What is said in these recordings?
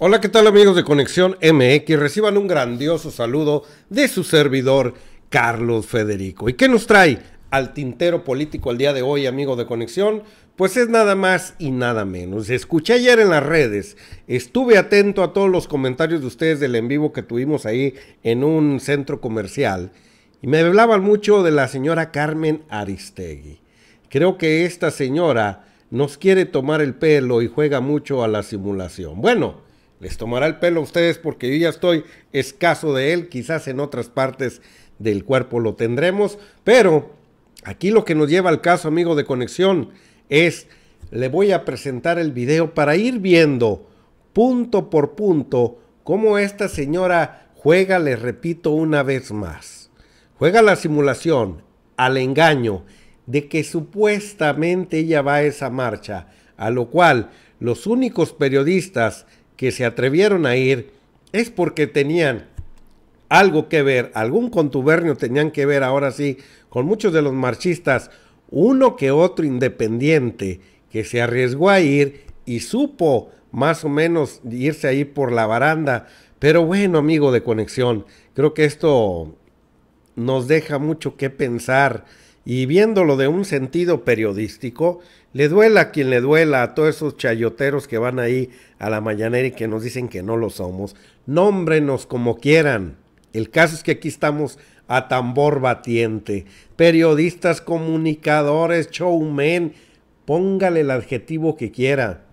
Hola, ¿qué tal amigos de Conexión MX? Reciban un grandioso saludo de su servidor Carlos Federico. ¿Y qué nos trae al tintero político el día de hoy, amigo de Conexión? Pues es nada más y nada menos. Escuché ayer en las redes, estuve atento a todos los comentarios de ustedes del en vivo que tuvimos ahí en un centro comercial y me hablaban mucho de la señora Carmen Aristegui. Creo que esta señora nos quiere tomar el pelo y juega mucho a la simulación. Bueno, les tomará el pelo a ustedes porque yo ya estoy escaso de él, quizás en otras partes del cuerpo lo tendremos, pero aquí lo que nos lleva al caso, amigo de conexión, es le voy a presentar el video para ir viendo punto por punto cómo esta señora juega, les repito una vez más, juega la simulación, al engaño de que supuestamente ella va a esa marcha, a lo cual los únicos periodistas que se atrevieron a ir es porque tenían algo que ver, algún contubernio tenían que ver ahora sí con muchos de los marchistas, uno que otro independiente que se arriesgó a ir y supo más o menos irse ahí por la baranda. Pero bueno, amigo de conexión, creo que esto nos deja mucho que pensar y viéndolo de un sentido periodístico, le duela a quien le duela a todos esos chayoteros que van ahí a la mañanera y que nos dicen que no lo somos. Nómbrenos como quieran. El caso es que aquí estamos a tambor batiente. Periodistas, comunicadores, showmen, póngale el adjetivo que quiera.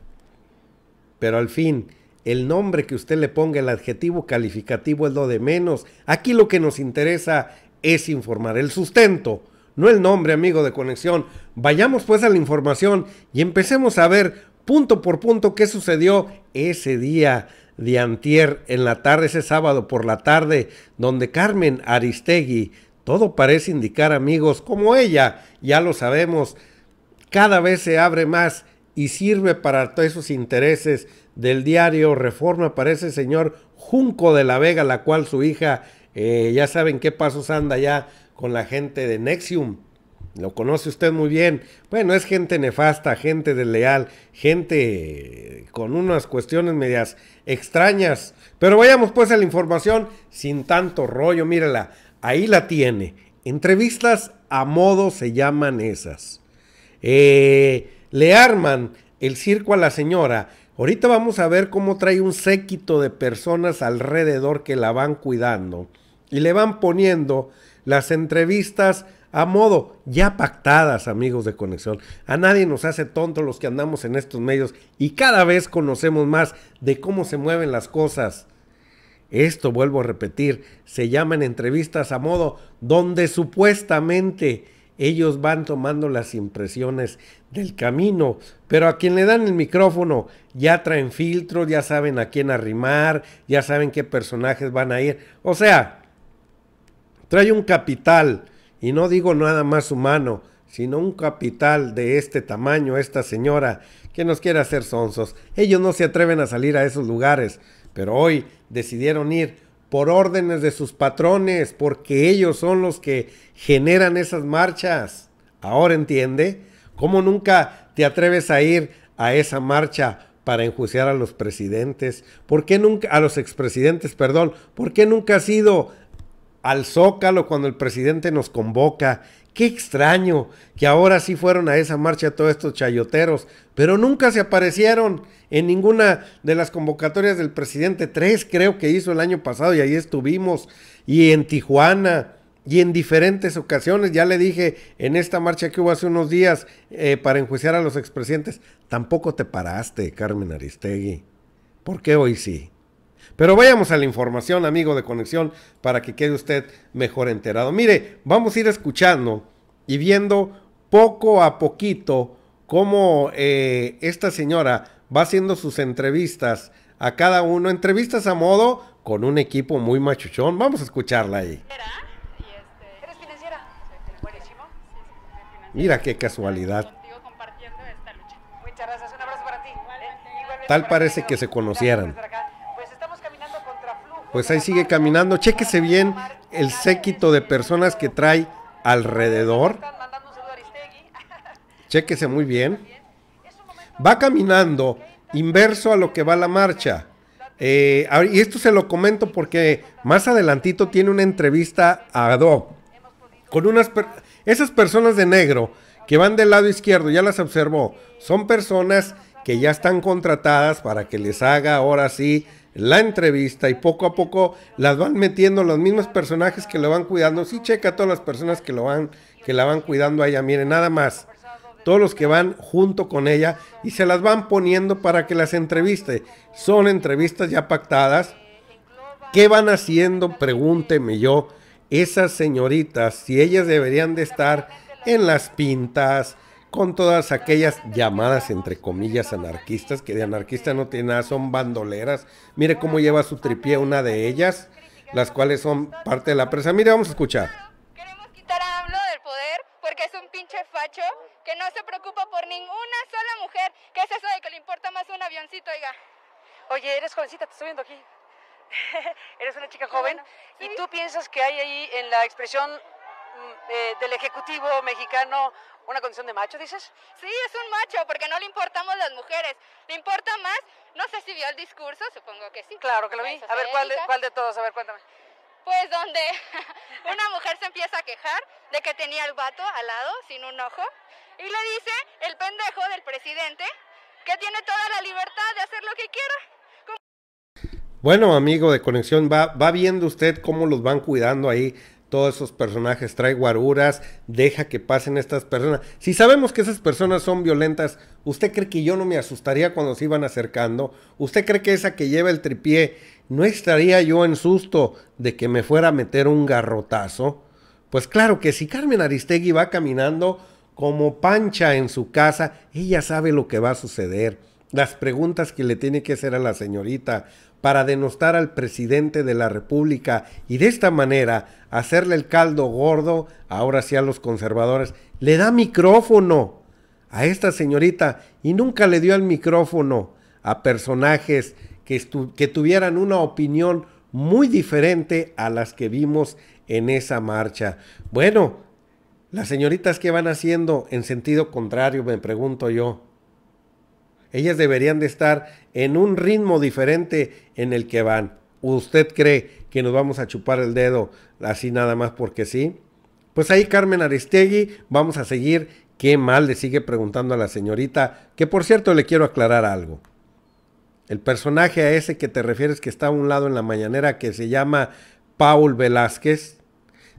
Pero al fin, el nombre que usted le ponga, el adjetivo calificativo es lo de menos. Aquí lo que nos interesa es informar el sustento no el nombre, amigo de conexión. Vayamos pues a la información y empecemos a ver punto por punto qué sucedió ese día de antier en la tarde, ese sábado por la tarde, donde Carmen Aristegui, todo parece indicar, amigos, como ella, ya lo sabemos, cada vez se abre más y sirve para todos esos intereses del diario Reforma para ese señor Junco de la Vega, la cual su hija, eh, ya saben qué pasos anda ya con la gente de Nexium. Lo conoce usted muy bien. Bueno, es gente nefasta, gente desleal, gente con unas cuestiones medias extrañas. Pero vayamos pues a la información sin tanto rollo. Mírela, ahí la tiene. Entrevistas a modo se llaman esas. Eh, le arman el circo a la señora. Ahorita vamos a ver cómo trae un séquito de personas alrededor que la van cuidando y le van poniendo las entrevistas a modo, ya pactadas, amigos de Conexión. A nadie nos hace tonto los que andamos en estos medios y cada vez conocemos más de cómo se mueven las cosas. Esto, vuelvo a repetir, se llaman entrevistas a modo, donde supuestamente ellos van tomando las impresiones del camino, pero a quien le dan el micrófono ya traen filtros, ya saben a quién arrimar, ya saben qué personajes van a ir. O sea, trae un capital, y no digo nada más humano, sino un capital de este tamaño, esta señora, que nos quiere hacer sonsos. Ellos no se atreven a salir a esos lugares, pero hoy decidieron ir por órdenes de sus patrones, porque ellos son los que generan esas marchas. Ahora entiende cómo nunca te atreves a ir a esa marcha para enjuiciar a los presidentes, ¿por qué nunca a los expresidentes, perdón, por qué nunca ha ido al zócalo cuando el presidente nos convoca. Qué extraño que ahora sí fueron a esa marcha todos estos chayoteros, pero nunca se aparecieron en ninguna de las convocatorias del presidente. Tres creo que hizo el año pasado y ahí estuvimos. Y en Tijuana, y en diferentes ocasiones, ya le dije en esta marcha que hubo hace unos días eh, para enjuiciar a los expresidentes, tampoco te paraste, Carmen Aristegui. ¿Por qué hoy sí? Pero vayamos a la información, amigo de conexión, para que quede usted mejor enterado. Mire, vamos a ir escuchando y viendo poco a poquito cómo eh, esta señora va haciendo sus entrevistas a cada uno, entrevistas a modo con un equipo muy machuchón. Vamos a escucharla ahí. Mira qué casualidad. Tal parece que se conocieran pues ahí sigue caminando. Chéquese bien el séquito de personas que trae alrededor. Chéquese muy bien. Va caminando inverso a lo que va la marcha. Eh, y esto se lo comento porque más adelantito tiene una entrevista a Adobe. con unas esas personas de negro que van del lado izquierdo, ya las observó, son personas que ya están contratadas para que les haga ahora sí la entrevista y poco a poco las van metiendo los mismos personajes que lo van cuidando. Sí, checa todas las personas que, lo van, que la van cuidando a ella. Miren, nada más. Todos los que van junto con ella y se las van poniendo para que las entreviste. Son entrevistas ya pactadas. ¿Qué van haciendo? Pregúnteme yo. Esas señoritas, si ellas deberían de estar en las pintas, con todas aquellas llamadas, entre comillas, anarquistas, que de anarquista no tiene nada, son bandoleras. Mire cómo lleva su tripié una de ellas, las cuales son parte de la presa. Mire, vamos a escuchar. Queremos quitar a AMLO del poder porque es un pinche facho que no se preocupa por ninguna sola mujer. ¿Qué es eso de que le importa más un avioncito, oiga? Oye, eres jovencita, te estoy viendo aquí. eres una chica ah, joven. ¿Y tú piensas que hay ahí en la expresión eh, del Ejecutivo mexicano una condición de macho, dices? Sí, es un macho, porque no le importamos las mujeres. Le importa más, no sé si vio el discurso, supongo que sí. Claro que lo vi. A ver, ¿cuál de, todos? A ver, cuéntame. Pues donde una mujer se empieza a quejar de que tenía el vato al lado, sin un ojo, y le dice el pendejo del presidente que tiene toda la libertad de hacer lo que quiera. Bueno, amigo de Conexión, va, va viendo usted cómo los van cuidando ahí todos esos personajes, trae guaruras, deja que pasen estas personas. Si sabemos que esas personas son violentas, ¿usted cree que yo no me asustaría cuando se iban acercando? ¿Usted cree que esa que lleva el tripié, no estaría yo en susto de que me fuera a meter un garrotazo? Pues claro que si Carmen Aristegui va caminando como pancha en su casa, ella sabe lo que va a suceder las preguntas que le tiene que hacer a la señorita para denostar al presidente de la República y de esta manera hacerle el caldo gordo, ahora sí a los conservadores, le da micrófono a esta señorita y nunca le dio el micrófono a personajes que, que tuvieran una opinión muy diferente a las que vimos en esa marcha. Bueno, las señoritas que van haciendo en sentido contrario, me pregunto yo. Ellas deberían de estar en un ritmo diferente en el que van. ¿Usted cree que nos vamos a chupar el dedo así nada más porque sí? Pues ahí Carmen Aristegui, vamos a seguir. Qué mal le sigue preguntando a la señorita, que por cierto le quiero aclarar algo. El personaje a ese que te refieres que está a un lado en la mañanera que se llama Paul Velázquez,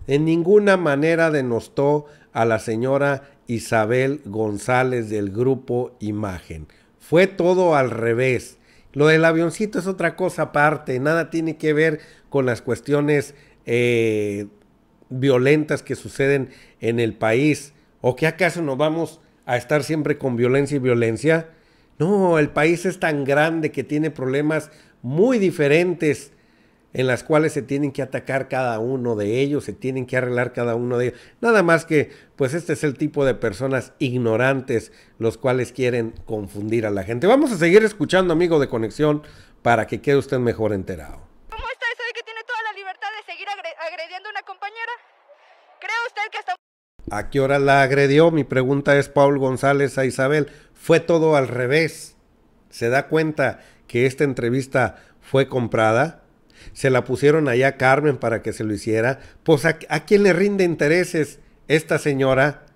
en ninguna manera denostó a la señora Isabel González del grupo Imagen. Fue todo al revés. Lo del avioncito es otra cosa aparte, nada tiene que ver con las cuestiones eh, violentas que suceden en el país. ¿O que acaso nos vamos a estar siempre con violencia y violencia? No, el país es tan grande que tiene problemas muy diferentes en las cuales se tienen que atacar cada uno de ellos, se tienen que arreglar cada uno de ellos. Nada más que, pues este es el tipo de personas ignorantes los cuales quieren confundir a la gente. Vamos a seguir escuchando, amigo de conexión, para que quede usted mejor enterado. ¿Cómo está eso de que tiene toda la libertad de seguir agrediendo a una compañera? ¿Cree usted que hasta... ¿A qué hora la agredió? Mi pregunta es, Paul González a Isabel, fue todo al revés. ¿Se da cuenta que esta entrevista fue comprada? Se la pusieron allá a Carmen para que se lo hiciera. Pues a, quién le rinde intereses esta señora?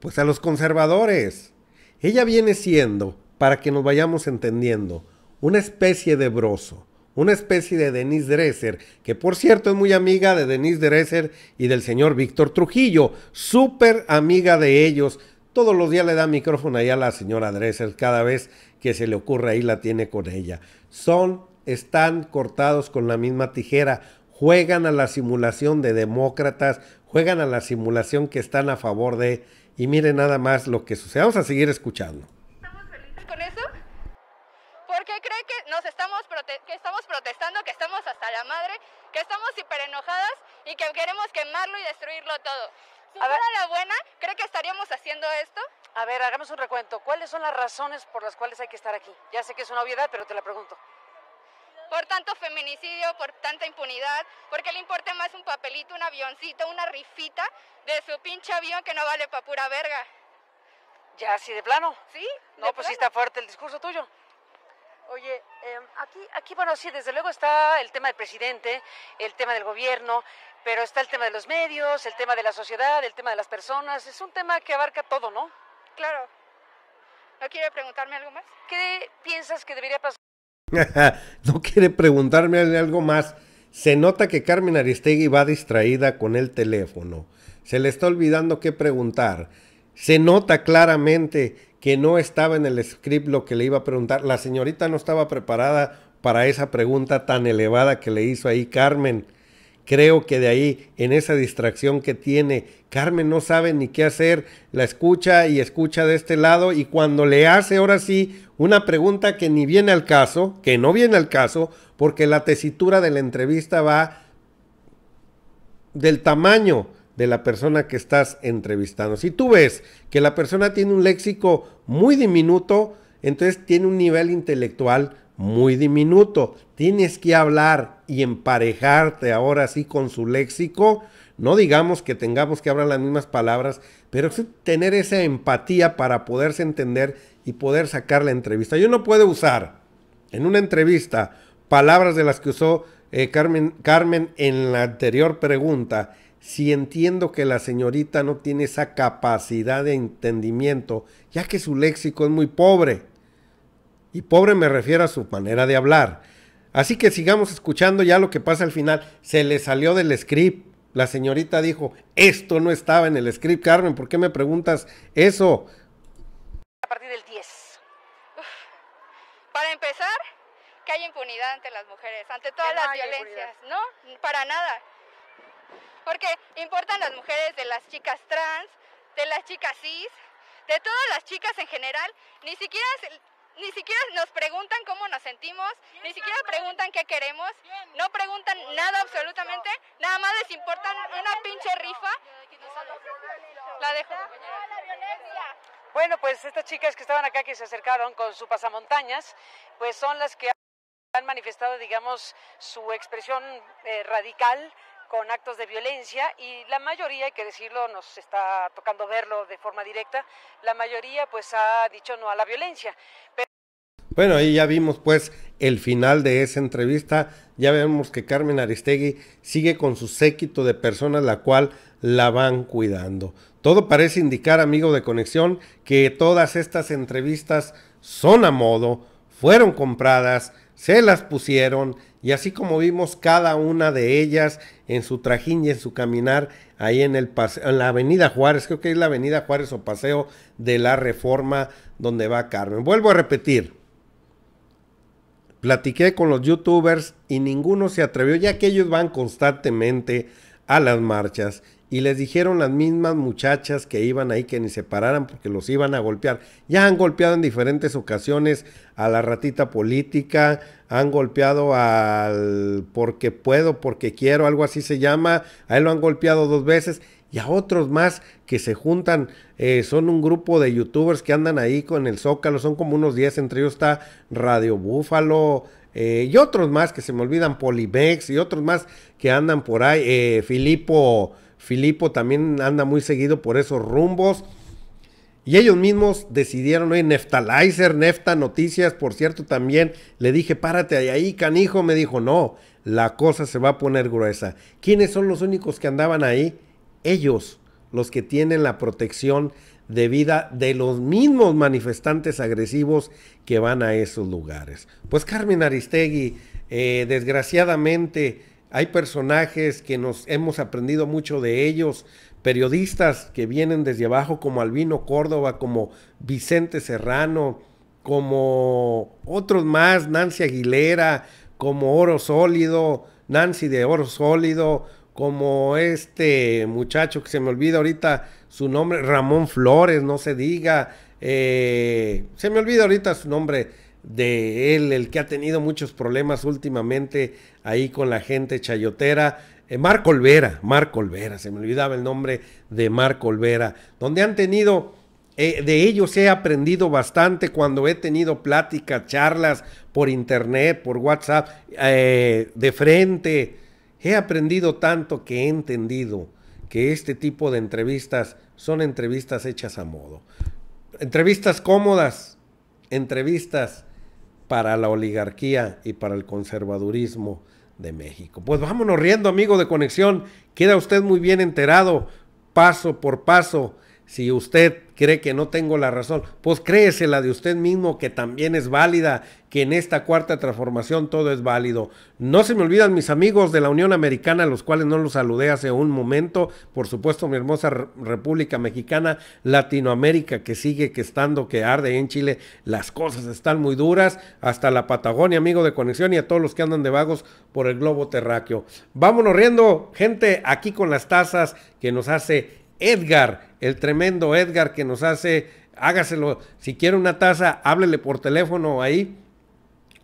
Pues a los conservadores. Ella viene siendo, para que nos vayamos entendiendo, una especie de broso, una especie de Denise Dresser, que por cierto es muy amiga de Denise Dresser y del señor Víctor Trujillo, súper amiga de ellos. Todos los días le da micrófono allá a la señora Dresser, cada vez que se le ocurre ahí la tiene con ella. Son están cortados con la misma tijera, juegan a la simulación de demócratas, juegan a la simulación que están a favor de, y miren nada más lo que sucede. Vamos a seguir escuchando. ¿Estamos felices con eso? Porque cree que nos estamos, que estamos protestando, que estamos hasta la madre, que estamos hiper enojadas y que queremos quemarlo y destruirlo todo. a ver, la buena, ¿cree que estaríamos haciendo esto? A ver, hagamos un recuento. ¿Cuáles son las razones por las cuales hay que estar aquí? Ya sé que es una obviedad, pero te la pregunto por tanto feminicidio, por tanta impunidad, porque le importa más un papelito, un avioncito, una rifita de su pinche avión que no vale pa' pura verga. ¿Ya así de plano? Sí. No, pues sí está fuerte el discurso tuyo. Oye, em, aquí, aquí, bueno, sí, desde luego está el tema del presidente, el tema del gobierno, pero está el tema de los medios, el tema de la sociedad, el tema de las personas. Es un tema que abarca todo, ¿no? Claro. ¿No quiere preguntarme algo más? ¿Qué piensas que debería pasar? no quiere preguntarme algo más. Se nota que Carmen Aristegui va distraída con el teléfono. Se le está olvidando qué preguntar. Se nota claramente que no estaba en el script lo que le iba a preguntar. La señorita no estaba preparada para esa pregunta tan elevada que le hizo ahí Carmen. Creo que de ahí, en esa distracción que tiene, Carmen no sabe ni qué hacer, la escucha y escucha de este lado y cuando le hace ahora sí una pregunta que ni viene al caso, que no viene al caso, porque la tesitura de la entrevista va del tamaño de la persona que estás entrevistando. Si tú ves que la persona tiene un léxico muy diminuto, entonces tiene un nivel intelectual muy diminuto. Tienes que hablar y emparejarte ahora sí con su léxico. No digamos que tengamos que hablar las mismas palabras, pero tener esa empatía para poderse entender y poder sacar la entrevista. Yo no puedo usar en una entrevista palabras de las que usó eh, Carmen, Carmen en la anterior pregunta. Si entiendo que la señorita no tiene esa capacidad de entendimiento, ya que su léxico es muy pobre. Y pobre me refiero a su manera de hablar. Así que sigamos escuchando ya lo que pasa al final. Se le salió del script. La señorita dijo, esto no estaba en el script, Carmen, ¿por qué me preguntas eso? A partir del 10. Para empezar, que hay impunidad ante las mujeres, ante todas las violencias, ¿no? Para nada. Porque importan las mujeres de las chicas trans, de las chicas cis, de todas las chicas en general, ni siquiera ni siquiera nos preguntan cómo nos sentimos, ni siquiera preguntan qué queremos, no preguntan nada absolutamente, nada más les importa una pinche rifa. La dejo. Bueno, pues estas chicas que estaban acá, que se acercaron con su pasamontañas, pues son las que han manifestado, digamos, su expresión eh, radical con actos de violencia y la mayoría, hay que decirlo, nos está tocando verlo de forma directa, la mayoría pues ha dicho no a la violencia. Bueno, ahí ya vimos pues el final de esa entrevista, ya vemos que Carmen Aristegui sigue con su séquito de personas la cual la van cuidando. Todo parece indicar, amigo de conexión, que todas estas entrevistas son a modo, fueron compradas, se las pusieron y así como vimos cada una de ellas en su trajín y en su caminar ahí en, el paseo, en la avenida Juárez, creo que es la avenida Juárez o paseo de la reforma donde va Carmen. Vuelvo a repetir, platiqué con los youtubers y ninguno se atrevió, ya que ellos van constantemente a las marchas y les dijeron las mismas muchachas que iban ahí que ni se pararan porque los iban a golpear. Ya han golpeado en diferentes ocasiones a la ratita política, han golpeado al porque puedo, porque quiero, algo así se llama. A él lo han golpeado dos veces y a otros más que se juntan. Eh, son un grupo de youtubers que andan ahí con el Zócalo, son como unos 10, entre ellos está Radio Búfalo eh, y otros más que se me olvidan, Polimex y otros más que andan por ahí. Eh, Filipo Filipo también anda muy seguido por esos rumbos. Y ellos mismos decidieron oye, Neftalizer, Nefta Noticias, por cierto, también le dije, párate ahí, canijo. Me dijo, no, la cosa se va a poner gruesa. ¿Quiénes son los únicos que andaban ahí? Ellos, los que tienen la protección de vida de los mismos manifestantes agresivos que van a esos lugares. Pues Carmen Aristegui, eh, desgraciadamente, hay personajes que nos hemos aprendido mucho de ellos, periodistas que vienen desde abajo como Albino Córdoba, como Vicente Serrano, como otros más, Nancy Aguilera, como Oro Sólido, Nancy de Oro Sólido, como este muchacho que se me olvida ahorita su nombre, Ramón Flores, no se diga, eh, se me olvida ahorita su nombre, de él, el que ha tenido muchos problemas últimamente ahí con la gente chayotera. Eh, Marco Olvera, Marco Olvera, se me olvidaba el nombre de Marco Olvera, donde han tenido, eh, de ellos he aprendido bastante cuando he tenido pláticas, charlas por internet, por WhatsApp, eh, de frente. He aprendido tanto que he entendido que este tipo de entrevistas son entrevistas hechas a modo. Entrevistas cómodas, entrevistas para la oligarquía y para el conservadurismo de México. Pues vámonos riendo, amigo de Conexión. Queda usted muy bien enterado, paso por paso, si usted cree que no tengo la razón, pues créesela de usted mismo que también es válida, que en esta cuarta transformación todo es válido. No se me olvidan mis amigos de la Unión Americana, los cuales no los saludé hace un momento. Por supuesto, mi hermosa República Mexicana, Latinoamérica, que sigue que estando, que arde en Chile. Las cosas están muy duras. Hasta la Patagonia, amigo de conexión, y a todos los que andan de vagos por el globo terráqueo. Vámonos riendo, gente, aquí con las tazas que nos hace Edgar el tremendo Edgar que nos hace, hágaselo, si quiere una taza, háblele por teléfono ahí,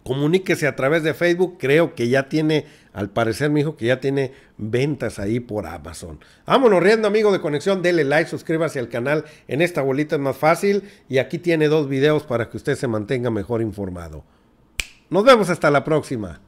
comuníquese a través de Facebook, creo que ya tiene, al parecer mi hijo, que ya tiene ventas ahí por Amazon. Vámonos riendo amigo de conexión, dele like, suscríbase al canal, en esta bolita es más fácil y aquí tiene dos videos para que usted se mantenga mejor informado. Nos vemos hasta la próxima.